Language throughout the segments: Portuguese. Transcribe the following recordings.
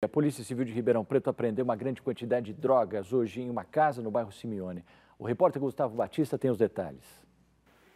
A Polícia Civil de Ribeirão Preto apreendeu uma grande quantidade de drogas hoje em uma casa no bairro Simeone. O repórter Gustavo Batista tem os detalhes.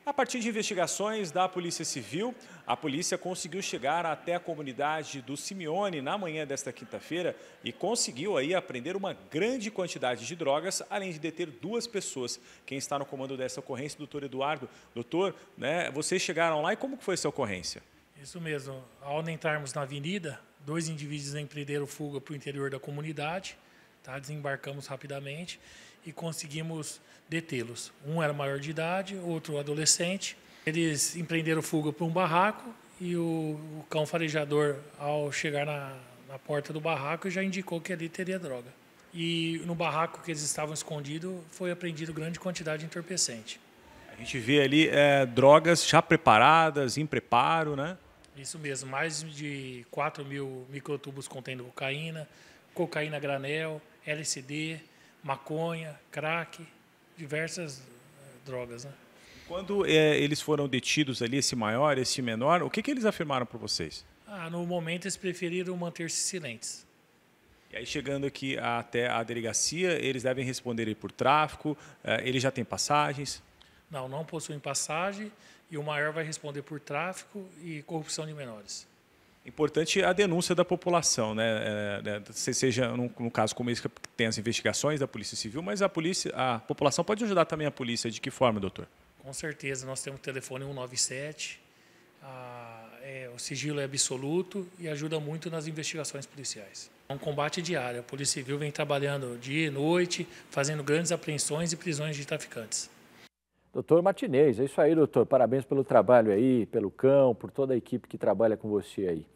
A partir de investigações da Polícia Civil, a polícia conseguiu chegar até a comunidade do Simeone na manhã desta quinta-feira e conseguiu aí apreender uma grande quantidade de drogas, além de deter duas pessoas. Quem está no comando dessa ocorrência, doutor Eduardo. Doutor, né, vocês chegaram lá e como foi essa ocorrência? Isso mesmo. Ao entrarmos na avenida, Dois indivíduos empreenderam fuga para o interior da comunidade, tá? desembarcamos rapidamente e conseguimos detê-los. Um era maior de idade, outro adolescente. Eles empreenderam fuga para um barraco e o, o cão farejador, ao chegar na, na porta do barraco, já indicou que ali teria droga. E no barraco que eles estavam escondidos foi apreendido grande quantidade de entorpecente. A gente vê ali é, drogas já preparadas, em preparo, né? Isso mesmo, mais de 4 mil microtubos contendo cocaína, cocaína granel, LSD, maconha, crack, diversas eh, drogas. Né? Quando é, eles foram detidos ali, esse maior, esse menor, o que, que eles afirmaram para vocês? Ah, no momento eles preferiram manter-se silentes. E aí, chegando aqui até a delegacia, eles devem responder por tráfico, eh, eles já têm passagens? Não, não possuem passagem e o maior vai responder por tráfico e corrupção de menores. Importante é a denúncia da população, né? É, né seja no caso como esse que tem as investigações da Polícia Civil, mas a polícia, a população pode ajudar também a polícia de que forma, doutor? Com certeza, nós temos o telefone 197, a, é, o sigilo é absoluto e ajuda muito nas investigações policiais. É um combate diário, a Polícia Civil vem trabalhando dia e noite, fazendo grandes apreensões e prisões de traficantes. Doutor Martinez, é isso aí, doutor. Parabéns pelo trabalho aí, pelo cão, por toda a equipe que trabalha com você aí.